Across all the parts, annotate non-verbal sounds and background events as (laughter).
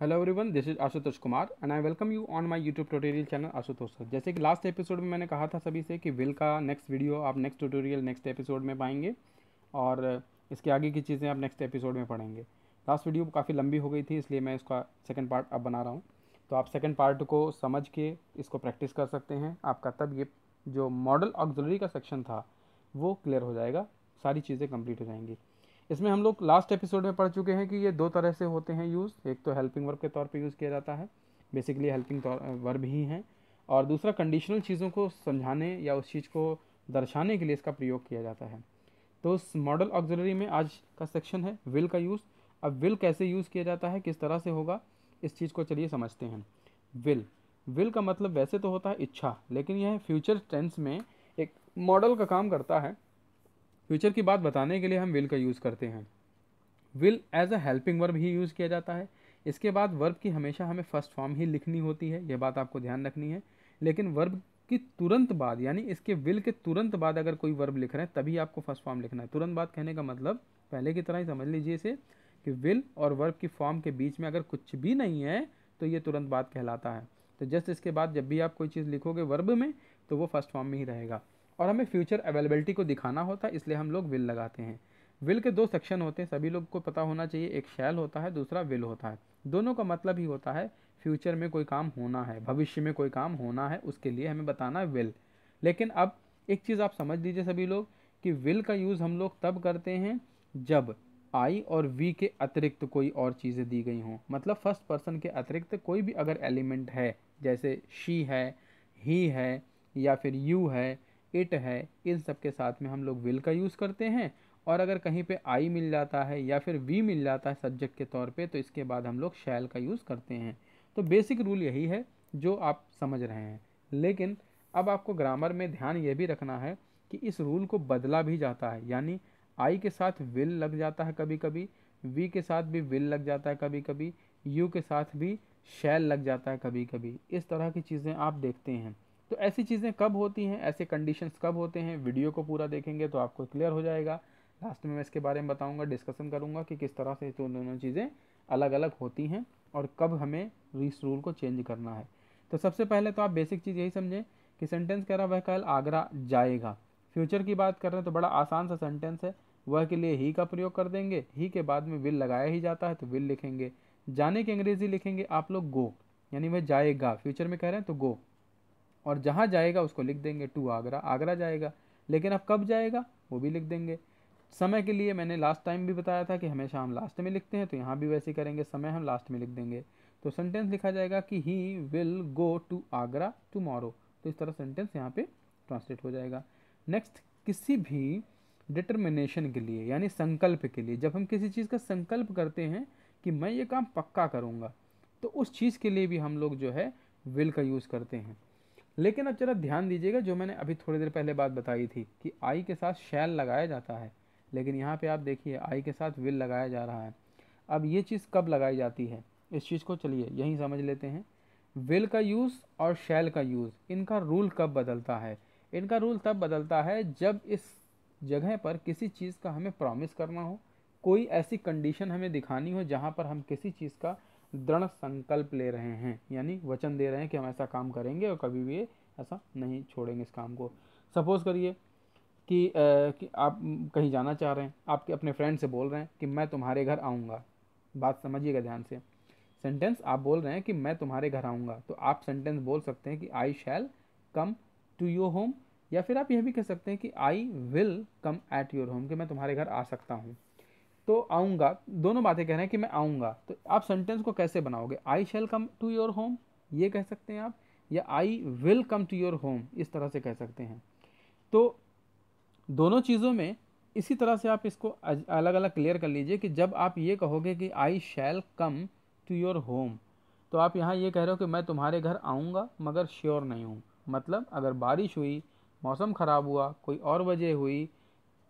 hello everyone this is Ashutosh Kumar and I welcome you on my YouTube tutorial channel Ashutosh sir जैसे कि last episode में मैंने कहा था सभी से कि विल का नेक्स्ट वीडियो आप नेक्स्ट ट्यूटोरियल नेक्स्ट एपिसोड में पाएंगे और इसके आगे की चीज़ें आप नेक्स्ट एपिसोड में पढ़ेंगे लास्ट वीडियो काफ़ी लंबी हो गई थी इसलिए मैं इसका सेकेंड पार्ट अब बना रहा हूँ तो आप सेकेंड पार्ट को समझ के इसको प्रैक्टिस कर सकते हैं आपका तब ये जो मॉडल ऑक्जलरी का सेक्शन था वो क्लियर हो जाएगा सारी चीज़ें कम्प्लीट हो जाएंगी इसमें हम लोग लास्ट एपिसोड में पढ़ चुके हैं कि ये दो तरह से होते हैं यूज़ एक तो हेल्पिंग वर्ब के तौर पे यूज़ किया जाता है बेसिकली हेल्पिंग वर्ब ही हैं और दूसरा कंडीशनल चीज़ों को समझाने या उस चीज़ को दर्शाने के लिए इसका प्रयोग किया जाता है तो उस मॉडल ऑक्जरी में आज का सेक्शन है विल का यूज़ अब विल कैसे यूज़ किया जाता है किस तरह से होगा इस चीज़ को चलिए समझते हैं विल विल का मतलब वैसे तो होता है इच्छा लेकिन यह फ्यूचर टेंस में एक मॉडल का काम करता है फ्यूचर की बात बताने के लिए हम विल का यूज़ करते हैं will as a helping verb ही यूज़ किया जाता है इसके बाद वर्ब की हमेशा हमें फर्स्ट फॉर्म ही लिखनी होती है यह बात आपको ध्यान रखनी है लेकिन वर्ब कि तुरंत बाद यानी इसके विल के तुरंत बाद अगर कोई वर्ब लिख रहे हैं तभी आपको फर्स्ट फॉर्म लिखना है तुरंत बाद कहने का मतलब पहले की तरह ही समझ लीजिए इसे कि विल और वर्ब की फॉर्म के बीच में अगर कुछ भी नहीं है तो ये तुरंत बाद कहलाता है तो जस्ट इसके बाद जब भी आप कोई चीज़ लिखोगे वर्ब में तो वो फर्स्ट फॉर्म में ही रहेगा और हमें फ्यूचर अवेलेबिलिटी को दिखाना होता है इसलिए हम लोग विल लगाते हैं विल के दो सेक्शन होते हैं सभी लोग को पता होना चाहिए एक शैल होता है दूसरा विल होता है दोनों का मतलब ही होता है फ्यूचर में कोई काम होना है भविष्य में कोई काम होना है उसके लिए हमें बताना है विल लेकिन अब एक चीज़ आप समझ लीजिए सभी लोग कि विल का यूज़ हम लोग तब करते हैं जब आई और वी के अतिरिक्त कोई और चीज़ें दी गई हों मतलब फर्स्ट पर्सन के अतिरिक्त कोई भी अगर एलिमेंट है जैसे शी है ही है या फिर यू है इट है इन सब के साथ में हम लोग विल का यूज़ करते हैं और अगर कहीं पे आई मिल जाता है या फिर वी मिल जाता है सब्जेक्ट के तौर पे तो इसके बाद हम लोग शैल का यूज़ करते हैं तो बेसिक रूल यही है जो आप समझ रहे हैं लेकिन अब आपको ग्रामर में ध्यान ये भी रखना है कि इस रूल को बदला भी जाता है यानी आई के साथ विल लग जाता है कभी कभी वी के साथ भी विल लग जाता है कभी कभी यू के साथ भी शैल लग जाता है कभी कभी इस तरह की चीज़ें आप देखते हैं तो ऐसी चीज़ें कब होती हैं ऐसे कंडीशंस कब होते हैं वीडियो को पूरा देखेंगे तो आपको क्लियर हो जाएगा लास्ट में मैं इसके बारे में बताऊंगा डिस्कशन करूंगा कि किस तरह से तो दोनों चीज़ें अलग अलग होती हैं और कब हमें रीस रूल को चेंज करना है तो सबसे पहले तो आप बेसिक चीज़ यही समझें कि सेंटेंस कह रहा वह कल आगरा जाएगा फ्यूचर की बात कर रहे हैं तो बड़ा आसान सा सेंटेंस है वह के लिए ही का प्रयोग कर देंगे ही के बाद में विल लगाया ही जाता है तो विल लिखेंगे जाने की अंग्रेज़ी लिखेंगे आप लोग गो यानी वह जाएगा फ्यूचर में कह रहे हैं तो गो और जहाँ जाएगा उसको लिख देंगे टू आगरा आगरा जाएगा लेकिन अब कब जाएगा वो भी लिख देंगे समय के लिए मैंने लास्ट टाइम भी बताया था कि हमेशा हम लास्ट में लिखते हैं तो यहाँ भी वैसे करेंगे समय हम लास्ट में लिख देंगे तो सेंटेंस लिखा जाएगा कि he will go to Agra tomorrow तो इस तरह सेंटेंस यहाँ पे ट्रांसलेट हो जाएगा नेक्स्ट किसी भी डिटर्मिनेशन के लिए यानी संकल्प के लिए जब हम किसी चीज़ का संकल्प करते हैं कि मैं ये काम पक्का करूँगा तो उस चीज़ के लिए भी हम लोग जो है विल का यूज़ करते हैं लेकिन अब जरा ध्यान दीजिएगा जो मैंने अभी थोड़ी देर पहले बात बताई थी कि आई के साथ शैल लगाया जाता है लेकिन यहाँ पे आप देखिए आई के साथ विल लगाया जा रहा है अब ये चीज़ कब लगाई जाती है इस चीज़ को चलिए यहीं समझ लेते हैं विल का यूज़ और शैल का यूज़ इनका रूल कब बदलता है इनका रूल तब बदलता है जब इस जगह पर किसी चीज़ का हमें प्रॉमिस करना हो कोई ऐसी कंडीशन हमें दिखानी हो जहाँ पर हम किसी चीज़ का दृढ़ संकल्प ले रहे हैं यानी वचन दे रहे हैं कि हम ऐसा काम करेंगे और कभी भी ऐसा नहीं छोड़ेंगे इस काम को सपोज़ करिए कि, कि आप कहीं जाना चाह रहे हैं आपके अपने फ्रेंड से बोल रहे हैं कि मैं तुम्हारे घर आऊँगा बात समझिएगा ध्यान से सेंटेंस आप बोल रहे हैं कि मैं तुम्हारे घर आऊँगा तो आप सेंटेंस बोल सकते हैं कि I shall come to your home या फिर आप यह भी कह सकते हैं कि I will come at your home कि मैं तुम्हारे घर आ सकता हूँ तो आऊँगा दोनों बातें कह रहे हैं कि मैं आऊँगा तो आप सेंटेंस को कैसे बनाओगे I shall come to your home ये कह सकते हैं आप या I will come to your home इस तरह से कह सकते हैं तो दोनों चीज़ों में इसी तरह से आप इसको अलग अलग क्लियर कर लीजिए कि जब आप ये कहोगे कि I shall come to your home तो आप यहाँ ये कह रहे हो कि मैं तुम्हारे घर आऊँगा मगर श्योर नहीं हूँ मतलब अगर बारिश हुई मौसम ख़राब हुआ कोई और वजह हुई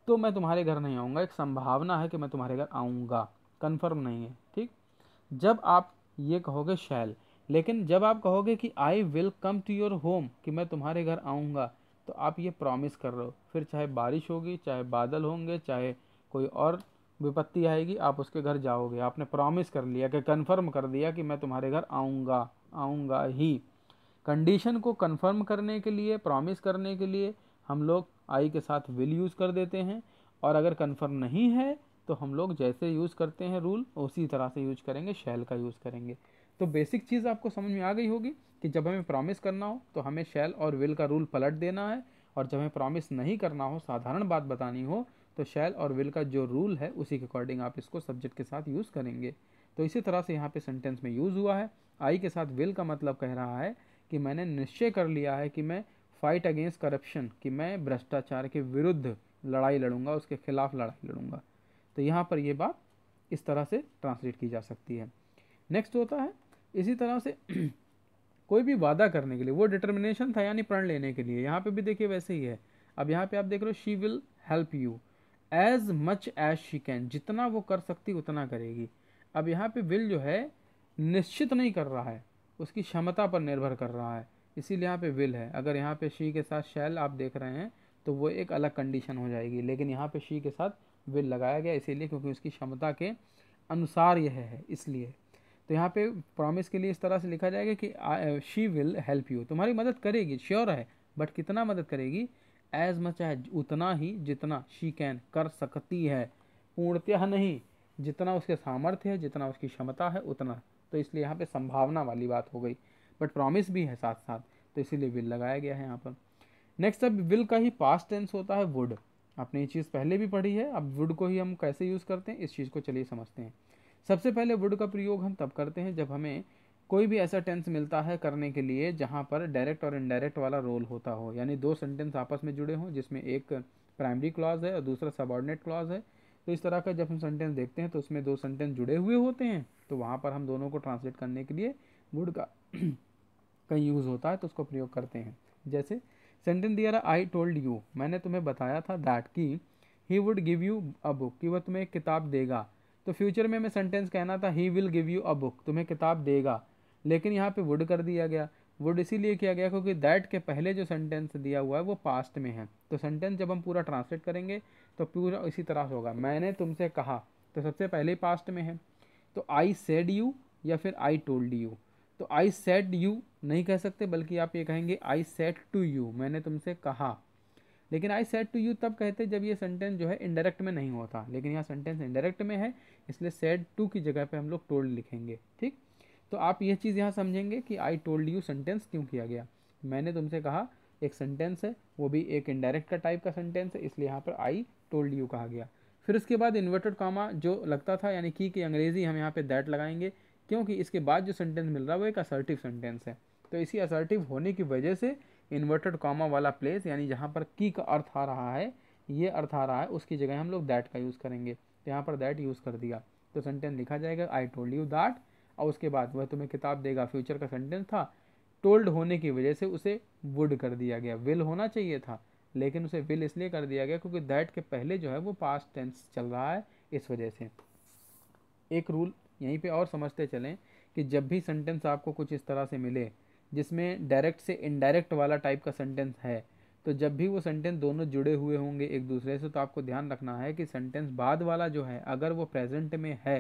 तो मैं तुम्हारे घर नहीं आऊँगा एक संभावना है कि मैं तुम्हारे घर आऊँगा कन्फर्म नहीं है ठीक जब आप ये कहोगे शैल लेकिन जब आप कहोगे कि I will come to your home कि मैं तुम्हारे घर आऊँगा तो आप ये प्रॉमिस कर रहे हो फिर चाहे बारिश होगी चाहे बादल होंगे चाहे कोई और विपत्ति आएगी आप उसके घर जाओगे आपने प्रॉमिस कर लिया कि कन्फर्म कर दिया कि मैं तुम्हारे घर आऊँगा आऊँगा ही कंडीशन को कन्फर्म करने के लिए प्रॉमिस करने के लिए हम लोग आई के साथ विल यूज़ कर देते हैं और अगर कन्फर्म नहीं है तो हम लोग जैसे यूज़ करते हैं रूल उसी तरह से यूज करेंगे शैल का यूज़ करेंगे तो बेसिक चीज़ आपको समझ में आ गई होगी कि जब हमें प्रॉमिस करना हो तो हमें शैल और विल का रूल पलट देना है और जब हमें प्रॉमिस नहीं करना हो साधारण बात बतानी हो तो शैल और विल का जो रूल है उसी के अकॉर्डिंग आप इसको सब्जेक्ट के साथ यूज़ करेंगे तो इसी तरह से यहाँ पे सेंटेंस में यूज़ हुआ है आई के साथ विल का मतलब कह रहा है कि मैंने निश्चय कर लिया है कि मैं फाइट अगेंस्ट करप्शन कि मैं भ्रष्टाचार के विरुद्ध लड़ाई लड़ूंगा उसके खिलाफ लड़ाई लड़ूंगा तो यहाँ पर यह बात इस तरह से ट्रांसलेट की जा सकती है नेक्स्ट होता है इसी तरह से (clears throat) कोई भी वादा करने के लिए वो डिटर्मिनेशन था यानी प्रण लेने के लिए यहाँ पे भी देखिए वैसे ही है अब यहाँ पे आप देख रहे हो she will help you as much as she can जितना वो कर सकती उतना करेगी अब यहाँ पे विल जो है निश्चित नहीं कर रहा है उसकी क्षमता पर निर्भर कर रहा है इसीलिए यहाँ पे विल है अगर यहाँ पे शी के साथ शैल आप देख रहे हैं तो वो एक अलग कंडीशन हो जाएगी लेकिन यहाँ पे शी के साथ विल लगाया गया इसीलिए क्योंकि उसकी क्षमता के अनुसार यह है इसलिए तो यहाँ पे प्रॉमिस के लिए इस तरह से लिखा जाएगा कि शी विल हेल्प यू तुम्हारी मदद करेगी श्योर है बट कितना मदद करेगी एज मच है उतना ही जितना शी कैन कर सकती है पूर्णतः नहीं जितना उसके सामर्थ्य है जितना उसकी क्षमता है उतना तो इसलिए यहाँ पे संभावना वाली बात हो गई बट प्रॉमिस भी है साथ साथ तो इसीलिए विल लगाया गया है यहाँ पर नेक्स्ट अब विल का ही पास्ट टेंस होता है वुड आपने ये चीज़ पहले भी पढ़ी है अब वुड को ही हम कैसे यूज़ करते हैं इस चीज़ को चलिए समझते हैं सबसे पहले वुड का प्रयोग हम तब करते हैं जब हमें कोई भी ऐसा टेंस मिलता है करने के लिए जहाँ पर डायरेक्ट और इनडायरेक्ट वाला रोल होता हो यानी दो सेंटेंस आपस में जुड़े हों जिसमें एक प्राइमरी क्लॉज है और दूसरा सबॉर्डिनेट क्लॉज है तो इस तरह का जब हम सेंटेंस देखते हैं तो उसमें दो सेंटेंस जुड़े हुए होते हैं तो वहाँ पर हम दोनों को ट्रांसलेट करने के लिए वुड का का यूज़ होता है तो उसको प्रयोग करते हैं जैसे सेंटेंस दिया आई टोल्ड यू मैंने तुम्हें बताया था दैट कि he would give you a book कि वह तुम्हें एक किताब देगा तो फ्यूचर में मैं सेंटेंस कहना था he will give you a book तुम्हें किताब देगा लेकिन यहाँ पे वुड कर दिया गया वुड इसीलिए किया गया क्योंकि दैट के पहले जो सेंटेंस दिया हुआ है वो पास्ट में है तो सेंटेंस जब हम पूरा ट्रांसलेट करेंगे तो पूरा इसी तरह से होगा मैंने तुमसे कहा तो सबसे पहले पास्ट में है तो आई सेड यू या फिर आई टोल्ड यू तो आई सेड यू नहीं कह सकते बल्कि आप ये कहेंगे आई सेट टू यू मैंने तुमसे कहा लेकिन आई सेट टू यू तब कहते जब ये सेंटेंस जो है इनडायरेक्ट में नहीं होता लेकिन यहाँ सेंटेंस इनडायरेक्ट में है इसलिए सेट टू की जगह पे हम लोग टोल्ड लिखेंगे ठीक तो आप यह चीज़ यहाँ समझेंगे कि आई टोल्ड यू सेंटेंस क्यों किया गया मैंने तुमसे कहा एक सेंटेंस है वो भी एक इनडायरेक्ट का टाइप का सेंटेंस है इसलिए यहाँ पर आई टोल्ड यू कहा गया फिर उसके बाद इन्वर्टेड कामा जो लगता था यानी की कि अंग्रेज़ी हम यहाँ पर दैट लगाएंगे क्योंकि इसके बाद जो सेंटेंस मिल रहा है वो एक असर्टिव सेंटेंस है तो इसी असर्टिव होने की वजह से इन्वर्टेड कॉमा वाला प्लेस यानी जहाँ पर की का अर्थ आ रहा है ये अर्थ आ रहा है उसकी जगह हम लोग दैट का यूज़ करेंगे तो यहाँ पर दैट यूज़ कर दिया तो सेंटेंस लिखा जाएगा आई टोल्ड यू दैट और उसके बाद वह तुम्हें किताब देगा फ्यूचर का सेंटेंस था टोल्ड होने की वजह से उसे वुड कर दिया गया विल होना चाहिए था लेकिन उसे विल इसलिए कर दिया गया क्योंकि दैट के पहले जो है वो पास्ट टेंस चल रहा है इस वजह से एक रूल यहीं पे और समझते चलें कि जब भी सेंटेंस आपको कुछ इस तरह से मिले जिसमें डायरेक्ट से इनडायरेक्ट वाला टाइप का सेंटेंस है तो जब भी वो सेंटेंस दोनों जुड़े हुए होंगे एक दूसरे से तो आपको ध्यान रखना है कि सेंटेंस बाद वाला जो है अगर वो प्रेजेंट में है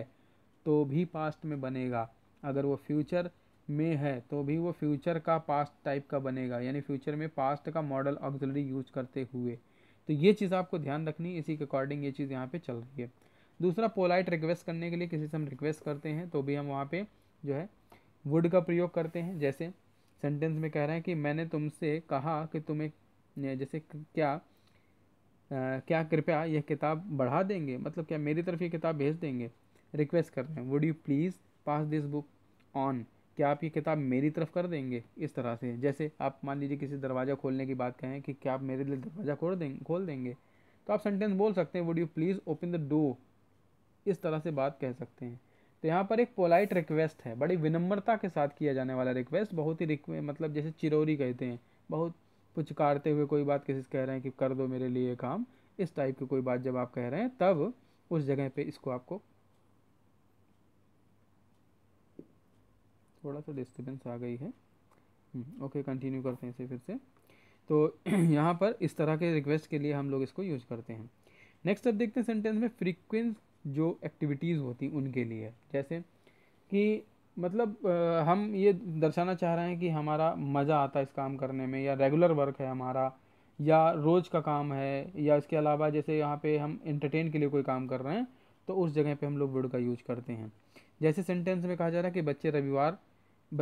तो भी पास्ट में बनेगा अगर वो फ्यूचर में है तो भी वो फ्यूचर का पास्ट टाइप का बनेगा यानी फ्यूचर में पास्ट का मॉडल ऑक्सिलरी यूज करते हुए तो ये चीज़ आपको ध्यान रखनी इसी के अकॉर्डिंग ये चीज़ यहाँ पर चल रही है दूसरा पोलाइट रिक्वेस्ट करने के लिए किसी से हम रिक्वेस्ट करते हैं तो भी हम वहाँ पर जो है वुड का प्रयोग करते हैं जैसे सेंटेंस में कह रहे हैं कि मैंने तुमसे कहा कि तुम्हें जैसे क्या आ, क्या कृपया यह किताब बढ़ा देंगे मतलब क्या मेरी तरफ ये किताब भेज देंगे रिक्वेस्ट कर रहे हैं would you please pass this book on क्या आप ये किताब मेरी तरफ कर देंगे इस तरह से जैसे आप मान लीजिए किसी दरवाज़ा खोलने की बात कहें कि क्या आप मेरे लिए दरवाज़ा खोल देंगे खोल देंगे तो आप सेंटेंस बोल सकते हैं would you please open the door इस तरह से बात कह सकते हैं तो यहाँ पर एक पोलाइट रिक्वेस्ट है बड़ी विनम्रता के साथ किया जाने वाला रिक्वेस्ट बहुत ही रिक्वे मतलब जैसे चिरौरी कहते हैं बहुत पुचकारते हुए कोई बात किसी से कह रहे हैं कि कर दो मेरे लिए काम इस टाइप की कोई बात जब आप कह रहे हैं तब उस जगह पे इसको आपको थोड़ा सा डिस्टर्बेंस आ गई है ओके हम्म, कंटिन्यू करते हैं इसे फिर से तो (clears throat) यहाँ पर इस तरह के रिक्वेस्ट के लिए हम लोग इसको यूज करते हैं नेक्स्ट अब देखते हैं सेंटेंस में फ्रीक्वेंस जो एक्टिविटीज़ होती उनके लिए जैसे कि मतलब हम ये दर्शाना चाह रहे हैं कि हमारा मज़ा आता है इस काम करने में या रेगुलर वर्क है हमारा या रोज़ का काम है या इसके अलावा जैसे यहाँ पे हम इंटरटेन के लिए कोई काम कर रहे हैं तो उस जगह पे हम लोग वुड का यूज करते हैं जैसे सेंटेंस में कहा जा रहा है कि बच्चे रविवार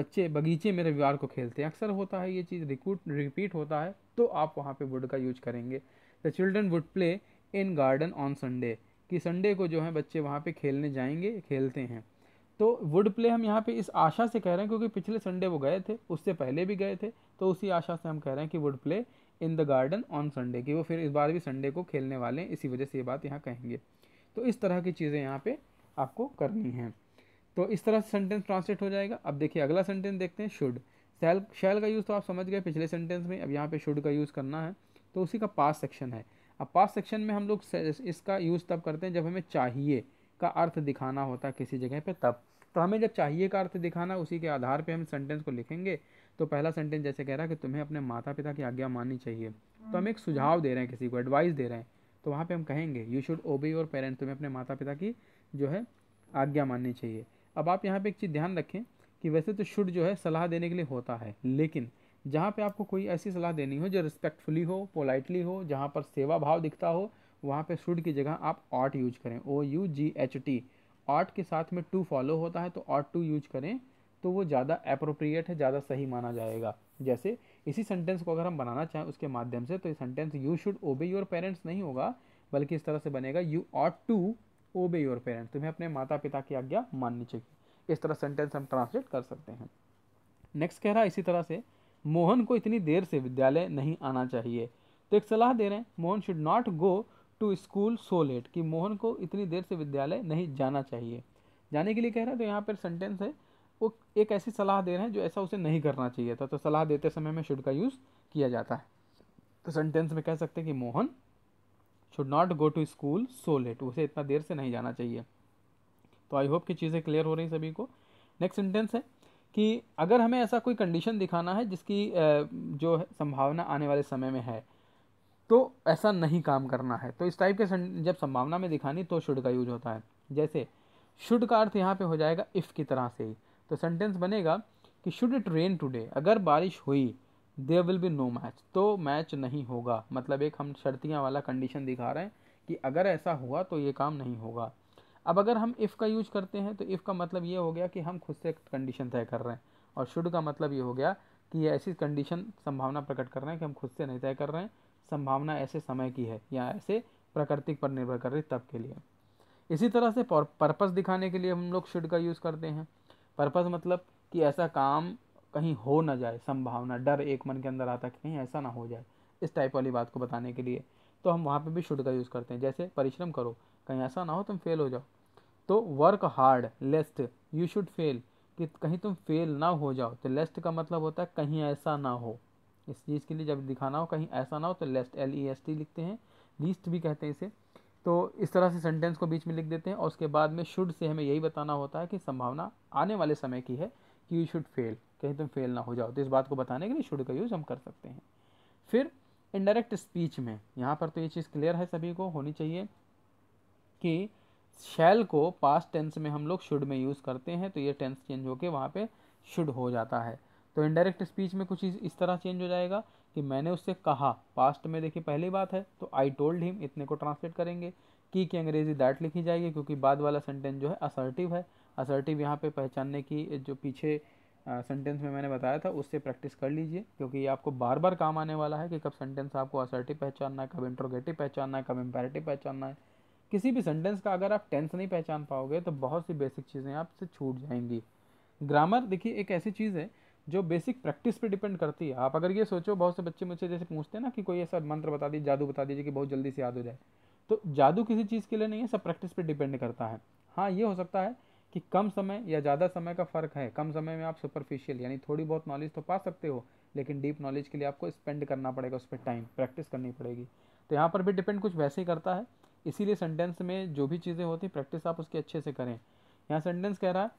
बच्चे बगीचे में रविवार को खेलते हैं अक्सर होता है ये चीज़ रिकूट रिपीट होता है तो आप वहाँ पर वुड का यूज करेंगे the children would play in garden on Sunday कि संडे को जो है बच्चे वहाँ पे खेलने जाएंगे खेलते हैं तो वुड प्ले हम यहाँ पे इस आशा से कह रहे हैं क्योंकि पिछले संडे वो गए थे उससे पहले भी गए थे तो उसी आशा से हम कह रहे हैं कि would play in the garden on Sunday कि वो फिर इस बार भी संडे को खेलने वाले हैं इसी वजह से ये बात यहाँ कहेंगे तो इस तरह की चीज़ें यहाँ पर आपको करनी हैं तो इस तरह से सेंटेंस ट्रांसलेट हो जाएगा अब देखिए अगला सेंटेंस देखते हैं शुड शैल शैल का यूज़ तो आप समझ गए पिछले सेंटेंस में अब यहाँ पे शुड का यूज़ करना है तो उसी का पास सेक्शन है अब पास सेक्शन में हम लोग इसका यूज़ तब करते हैं जब हमें चाहिए का अर्थ दिखाना होता है किसी जगह पे तब तो हमें जब चाहिए का अर्थ दिखाना उसी के आधार पे हम सेंटेंस को लिखेंगे तो पहला सेंटेंस जैसे कह रहा है कि तुम्हें अपने माता पिता की आज्ञा माननी चाहिए तो हम एक सुझाव दे रहे हैं किसी को एडवाइस दे रहे हैं तो वहाँ पर हम कहेंगे you should obey your parents तुम्हें अपने माता पिता की जो है आज्ञा माननी चाहिए अब आप यहाँ पर एक चीज़ ध्यान रखें कि वैसे तो शुड जो है सलाह देने के लिए होता है लेकिन जहाँ पे आपको कोई ऐसी सलाह देनी हो जो रिस्पेक्टफुली हो पोलाइटली हो जहाँ पर सेवा भाव दिखता हो वहाँ पे शुड की जगह आप ऑट यूज करें O U G H T ought के साथ में टू फॉलो होता है तो ऑट टू यूज करें तो वो ज़्यादा अप्रोप्रिएट है ज़्यादा सही माना जाएगा जैसे इसी सेंटेंस को अगर हम बनाना चाहें उसके माध्यम से तो ये sentence you should obey your parents नहीं होगा बल्कि इस तरह से बनेगा you ought to obey your parents तुम्हें अपने माता पिता की आज्ञा माननी चाहिए इस तरह सेंटेंस हम ट्रांसलेट कर सकते हैं नेक्स्ट कह रहा है इसी तरह से मोहन को इतनी देर से विद्यालय नहीं आना चाहिए तो एक सलाह दे रहे हैं Mohan should not go to school so late कि मोहन को इतनी देर से विद्यालय नहीं जाना चाहिए जाने के लिए कह रहे हैं तो यहाँ पर सेंटेंस है वो एक ऐसी सलाह दे रहे हैं जो ऐसा उसे नहीं करना चाहिए था तो सलाह देते समय में शुड का यूज़ किया जाता है तो सेंटेंस में कह सकते हैं कि Mohan should not go to school so late उसे इतना देर से नहीं जाना चाहिए तो आई होप कि चीज़ें क्लियर हो रही सभी को नेक्स्ट सेंटेंस है कि अगर हमें ऐसा कोई कंडीशन दिखाना है जिसकी जो संभावना आने वाले समय में है तो ऐसा नहीं काम करना है तो इस टाइप के जब संभावना में दिखानी तो शुड का यूज होता है जैसे शुड का अर्थ यहाँ पे हो जाएगा इफ़ की तरह से ही तो सेंटेंस बनेगा कि शुड इट रेन टुडे अगर बारिश हुई there will be no match तो मैच नहीं होगा मतलब एक हम शर्तियाँ वाला कंडीशन दिखा रहे हैं कि अगर ऐसा हुआ तो ये काम नहीं होगा अब अगर हम इफ़ का यूज करते हैं तो इफ़ का मतलब ये हो गया कि हम खुद से कंडीशन तय कर रहे हैं और शुड का मतलब ये हो गया कि ये ऐसी कंडीशन संभावना प्रकट कर रहे हैं कि हम खुद से नहीं तय कर रहे हैं संभावना ऐसे समय की है या ऐसे प्रकृतिक पर निर्भर कर रही तब के लिए इसी तरह से पर्पस दिखाने के लिए हम लोग शुड का यूज़ करते हैं पर्पस मतलब कि ऐसा काम कहीं हो ना जाए संभावना डर एक मन के अंदर आता कि कहीं ऐसा ना हो जाए इस टाइप वाली बात को बताने के लिए तो हम वहाँ पे भी शुड का यूज़ करते हैं जैसे परिश्रम करो कहीं ऐसा ना हो तुम फेल हो जाओ तो work hard lest you should fail कि कहीं तुम फेल ना हो जाओ तो लेस्ट का मतलब होता है कहीं ऐसा ना हो इस चीज़ के लिए जब दिखाना हो कहीं ऐसा ना हो तो lest L E S T लिखते हैं लीस्ट भी कहते हैं इसे तो इस तरह से सेंटेंस को बीच में लिख देते हैं और उसके बाद में शुड से हमें यही बताना होता है कि संभावना आने वाले समय की है कि यू शुड फेल कहीं तुम फेल ना हो जाओ तो इस बात को बताने के लिए शुड का यूज़ हम कर सकते हैं फिर इनडायरेक्ट स्पीच में यहाँ पर तो ये चीज़ क्लियर है सभी को होनी चाहिए कि शैल को पास्ट टेंस में हम लोग शुड में यूज़ करते हैं तो ये टेंस चेंज होकर वहाँ पे शुड हो जाता है तो इनडायरेक्ट स्पीच में कुछ इस तरह चेंज हो जाएगा कि मैंने उससे कहा पास्ट में देखिए पहली बात है तो आई टोल्ड हिम इतने को ट्रांसलेट करेंगे की की अंग्रेज़ी दैट लिखी जाएगी क्योंकि बाद वाला सेंटेंस जो है असर्टिव है असर्टिव यहाँ पे पहचानने की जो पीछे सेंटेंस में मैंने बताया था उससे प्रैक्टिस कर लीजिए क्योंकि ये आपको बार बार काम आने वाला है कि कब सेंटेंस आपको असर्टिव पहचानना है कब इंट्रोगेटिव पहचानना है कब इम्पेरेटिव पहचानना है किसी भी सेंटेंस का अगर आप टेंस नहीं पहचान पाओगे तो बहुत सी बेसिक चीज़ें आपसे छूट जाएंगी ग्रामर देखिए एक ऐसी चीज़ है जो बेसिक प्रैक्टिस पे डिपेंड करती है आप अगर ये सोचो बहुत से बच्चे मुझसे जैसे पूछते हैं ना कि कोई ऐसा मंत्र बता दीजिए जादू बता दीजिए कि बहुत जल्दी से याद हो जाए तो जादू किसी चीज़ के लिए नहीं है सब प्रैक्टिस पे डिपेंड करता है हाँ ये हो सकता है कि कम समय या ज़्यादा समय का फ़र्क है कम समय में आप सुपरफिशियल यानी थोड़ी बहुत नॉलेज तो पा सकते हो लेकिन डीप नॉलेज के लिए आपको स्पेंड करना पड़ेगा उस पर टाइम प्रैक्टिस करनी पड़ेगी तो यहाँ पर भी डिपेंड कुछ वैसे ही करता है इसीलिए सेंटेंस में जो भी चीज़ें होती प्रैक्टिस आप उसकी अच्छे से करें यहाँ सेंटेंस कह रहा है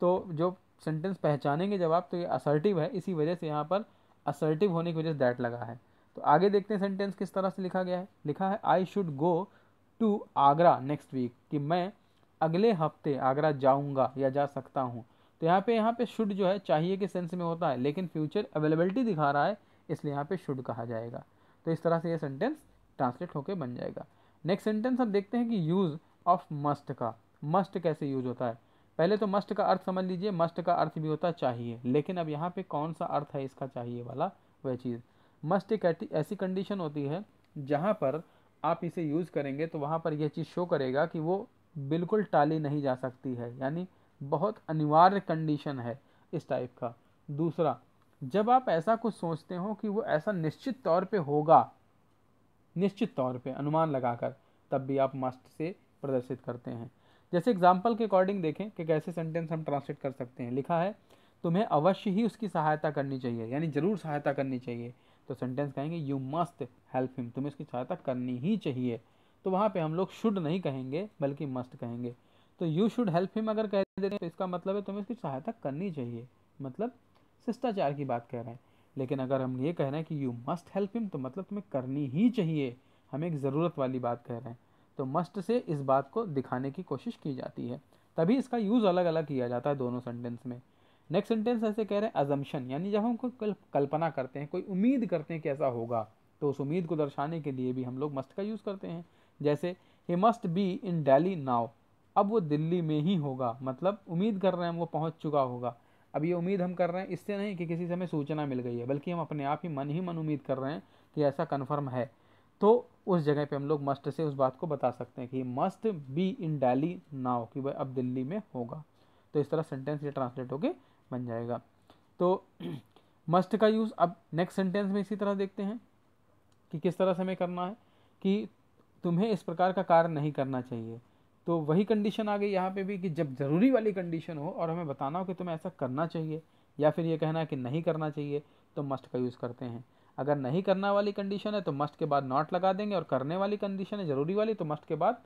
तो जो सेंटेंस पहचानेंगे जब आप तो ये असर्टिव है इसी वजह से यहाँ पर असर्टिव होने की वजह से दैट लगा है तो आगे देखते हैं सेंटेंस किस तरह से लिखा गया है लिखा है I should go to Agra next week कि मैं अगले हफ्ते आगरा जाऊंगा या जा सकता हूँ तो यहाँ पे यहाँ पे शुड जो है चाहिए के सेंस में होता है लेकिन फ्यूचर अवेलेबिलिटी दिखा रहा है इसलिए यहाँ पे शुड कहा जाएगा तो इस तरह से ये सेंटेंस ट्रांसलेट होकर बन जाएगा नेक्स्ट सेंटेंस हम देखते हैं कि यूज़ ऑफ मस्ट का मस्ट कैसे यूज होता है पहले तो मस्ट का अर्थ समझ लीजिए मस्ट का अर्थ भी होता है चाहिए लेकिन अब यहाँ पे कौन सा अर्थ है इसका चाहिए वाला वह चीज़ मस्ट एक ऐसी कंडीशन होती है जहाँ पर आप इसे यूज़ करेंगे तो वहाँ पर यह चीज़ शो करेगा कि वो बिल्कुल टाली नहीं जा सकती है यानी बहुत अनिवार्य कंडीशन है इस टाइप का दूसरा जब आप ऐसा कुछ सोचते हो कि वो ऐसा निश्चित तौर पे होगा निश्चित तौर पे अनुमान लगाकर तब भी आप मस्ट से प्रदर्शित करते हैं जैसे एग्जाम्पल के अकॉर्डिंग देखें कि कैसे सेंटेंस हम ट्रांसलेट कर सकते हैं लिखा है तुम्हें अवश्य ही उसकी सहायता करनी चाहिए यानी ज़रूर सहायता करनी चाहिए तो सेंटेंस कहेंगे यू मस्ट हेल्प हिम तुम्हें उसकी सहायता करनी ही चाहिए तो वहाँ पे हम लोग शुड नहीं कहेंगे बल्कि मस्ट कहेंगे तो यू शुड हेल्प हिम अगर कह देते हैं तो इसका मतलब है तुम्हें उसकी सहायता करनी चाहिए मतलब शिष्टाचार की बात कह रहे हैं लेकिन अगर हम ये कह रहे हैं कि यू मस्ट हेल्प हिम तो मतलब तुम्हें करनी ही चाहिए हम एक ज़रूरत वाली बात कह रहे हैं तो मस्ट से इस बात को दिखाने की कोशिश की जाती है तभी इसका यूज़ अलग अलग किया जाता है दोनों सेंटेंस में नेक्स्ट सेंटेंस ऐसे कह रहे हैं अजम्पन यानी जब हम कोई कल्पना करते हैं कोई उम्मीद करते हैं कि ऐसा होगा तो उस उम्मीद को दर्शाने के लिए भी हम लोग मस्ट का यूज़ करते हैं जैसे he must be in Delhi now अब वो दिल्ली में ही होगा मतलब उम्मीद कर रहे हैं वो पहुंच चुका होगा अब ये उम्मीद हम कर रहे हैं इससे नहीं कि किसी से हमें सूचना मिल गई है बल्कि हम अपने आप ही मन ही मन उम्मीद कर रहे हैं कि ऐसा कन्फर्म है तो उस जगह पे हम लोग मस्ट से उस बात को बता सकते हैं कि must be in Delhi now कि वह अब दिल्ली में होगा तो इस तरह सेंटेंस ये ट्रांसलेट होके बन जाएगा तो (clears throat) मस्ट का यूज़ अब नेक्स्ट सेंटेंस में इसी तरह देखते हैं कि किस तरह से हमें करना है कि तुम्हें इस प्रकार का कार्य नहीं करना चाहिए तो वही कंडीशन आ गई यहाँ पे भी कि जब ज़रूरी वाली कंडीशन हो और हमें बताना हो कि तुम्हें ऐसा करना चाहिए या फिर ये कहना है कि नहीं करना चाहिए तो मस्ट का यूज़ करते हैं अगर नहीं करना वाली कंडीशन है तो मस्ट के बाद नॉट लगा देंगे और करने वाली कंडीशन है ज़रूरी वाली तो मस्ट के बाद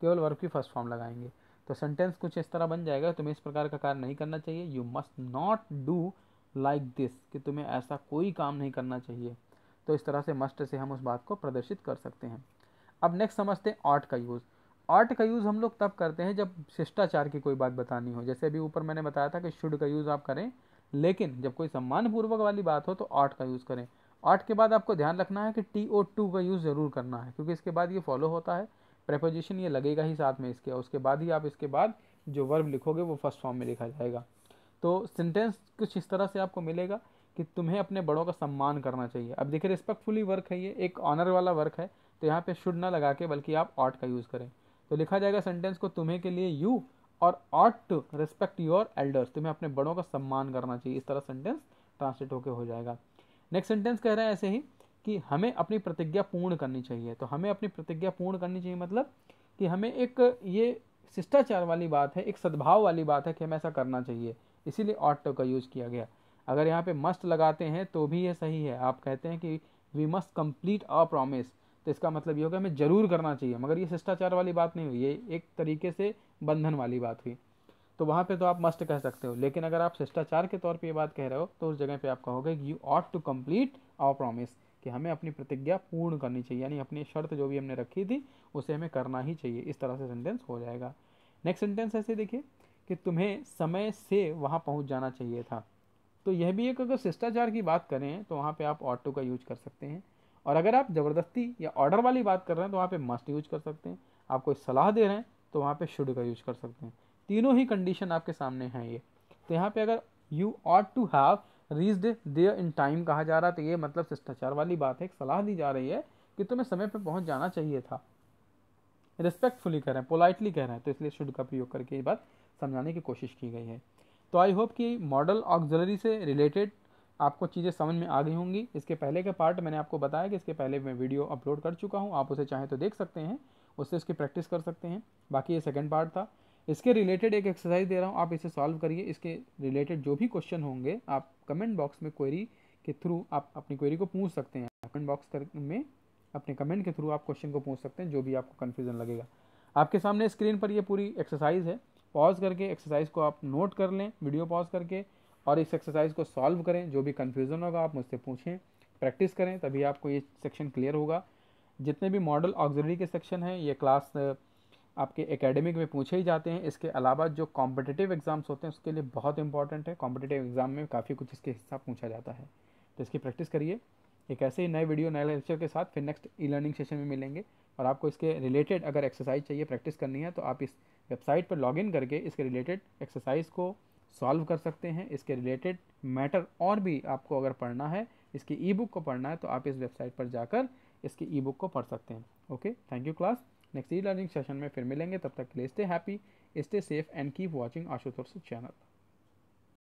केवल वर्क की फर्स्ट फॉर्म लगाएंगे तो सेंटेंस कुछ इस तरह बन जाएगा तुम्हें इस प्रकार का कार्य नहीं करना चाहिए you must not do like this कि तुम्हें ऐसा कोई काम नहीं करना चाहिए तो इस तरह से मस्ट से हम उस बात को प्रदर्शित कर सकते हैं अब नेक्स्ट समझते हैं ऑट का यूज़ आर्ट का यूज़ हम लोग तब करते हैं जब शिष्टाचार की कोई बात बतानी हो जैसे अभी ऊपर मैंने बताया था कि शुड का यूज़ आप करें लेकिन जब कोई सम्मानपूर्वक वाली बात हो तो आर्ट का यूज़ करें आर्ट के बाद आपको ध्यान रखना है कि टी ओ टू का यूज़ ज़रूर करना है क्योंकि इसके बाद ये फॉलो होता है प्रेपोजिशन ये लगेगा ही साथ में इसके उसके बाद ही आप इसके बाद जो वर्ब लिखोगे वो फर्स्ट फॉर्म में लिखा जाएगा तो सेंटेंस कुछ इस तरह से आपको मिलेगा कि तुम्हें अपने बड़ों का सम्मान करना चाहिए अब देखिए रिस्पेक्टफुली वर्क है ये एक ऑनर वाला वर्क है तो यहाँ पे शुड ना लगा के बल्कि आप आर्ट का यूज़ करें तो लिखा जाएगा सेंटेंस को तुम्हें के लिए यू और ought to respect your elders तुम्हें अपने बड़ों का सम्मान करना चाहिए इस तरह सेंटेंस ट्रांसलेट होकर हो जाएगा नेक्स्ट सेंटेंस कह रहा है ऐसे ही कि हमें अपनी प्रतिज्ञा पूर्ण करनी चाहिए तो हमें अपनी प्रतिज्ञा पूर्ण करनी चाहिए मतलब कि हमें एक ये शिष्टाचार वाली बात है एक सद्भाव वाली बात है कि हमें ऐसा करना चाहिए इसीलिए ऑट का यूज़ किया गया अगर यहाँ पे मस्ट लगाते हैं तो भी ये सही है आप कहते हैं कि we must complete a promise तो इसका मतलब ये होगा हमें ज़रूर करना चाहिए मगर ये शिष्टाचार वाली बात नहीं हुई ये एक तरीके से बंधन वाली बात हुई तो वहाँ पे तो आप मस्ट कह सकते हो लेकिन अगर आप शिष्टाचार के तौर पे ये बात कह रहे हो तो उस जगह पे आप कहोगे कि you ought to complete our promise कि हमें अपनी प्रतिज्ञा पूर्ण करनी चाहिए यानी अपनी शर्त जो भी हमने रखी थी उसे हमें करना ही चाहिए इस तरह से सेंटेंस हो जाएगा नेक्स्ट सेंटेंस ऐसे देखिए कि तुम्हें समय से वहाँ पहुँच जाना चाहिए था तो यह भी एक अगर शिष्टाचार की बात करें तो वहाँ पर आप ऑटो का यूज कर सकते हैं और अगर आप ज़बरदस्ती या ऑर्डर वाली बात कर रहे हैं तो वहाँ पे मस्ट यूज कर सकते हैं आप कोई सलाह दे रहे हैं तो वहाँ पे शुड का यूज कर सकते हैं तीनों ही कंडीशन आपके सामने हैं ये तो यहाँ पे अगर you ought to have reached there in time कहा जा रहा है तो ये मतलब शिष्टाचार वाली बात है एक सलाह दी जा रही है कि तुम्हें समय पर पहुँच जाना चाहिए था रिस्पेक्टफुली कह रहे हैं पोलाइटली कह रहे हैं तो इसलिए शुड का प्रयोग करके ये बात समझाने की कोशिश की गई है तो आई होप कि मॉडल ऑक्जलरी से रिलेटेड आपको चीज़ें समझ में आ गई होंगी इसके पहले का पार्ट मैंने आपको बताया कि इसके पहले मैं वीडियो अपलोड कर चुका हूँ आप उसे चाहें तो देख सकते हैं उससे उसकी प्रैक्टिस कर सकते हैं बाकी ये सेकेंड पार्ट था इसके रिलेटेड एक एक्सरसाइज दे रहा हूँ आप इसे सॉल्व करिए इसके रिलेटेड जो भी क्वेश्चन होंगे आप कमेंट बॉक्स में क्वेरी के थ्रू आप अपनी क्वेरी को पूछ सकते हैं कमेंट बॉक्स में अपने कमेंट के थ्रू आप क्वेश्चन को पूछ सकते हैं जो भी आपको कन्फ्यूज़न लगेगा आपके सामने स्क्रीन पर ये पूरी एक्सरसाइज है पॉज करके एक्सरसाइज को आप नोट कर लें वीडियो पॉज करके और इस एक्सरसाइज को सॉल्व करें जो भी कन्फ्यूज़न होगा आप मुझसे पूछें प्रैक्टिस करें तभी आपको ये सेक्शन क्लियर होगा जितने भी मॉडल ऑक्जरी के सेक्शन हैं ये क्लास आपके एकेडमिक में पूछे ही जाते हैं इसके अलावा जो कॉम्पिटिटिव एग्ज़ाम्स होते हैं उसके लिए बहुत इंपॉर्टेंट है कॉम्पिटिटिव एग्ज़ाम में काफ़ी कुछ इसके हिस्सा पूछा जाता है तो इसकी प्रैक्टिस करिए एक ऐसे ही नए वीडियो नए लेक्चर के साथ फिर नेक्स्ट ई लर्निंग सेशन में मिलेंगे और आपको इसके रिलेटेड अगर एक्सरसाइज चाहिए प्रैक्टिस करनी है तो आप इस वेबसाइट पर लॉग करके इसके रिलेटेड एक्सरसाइज को सॉल्व कर सकते हैं इसके रिलेटेड मैटर और भी आपको अगर पढ़ना है इसकी ई बुक को पढ़ना है तो आप इस वेबसाइट पर जाकर इसकी ई बुक को पढ़ सकते हैं okay thank you class next e learning session में फिर मिलेंगे तब तक के लिए stay happy stay safe and keep watching Ashutosh channel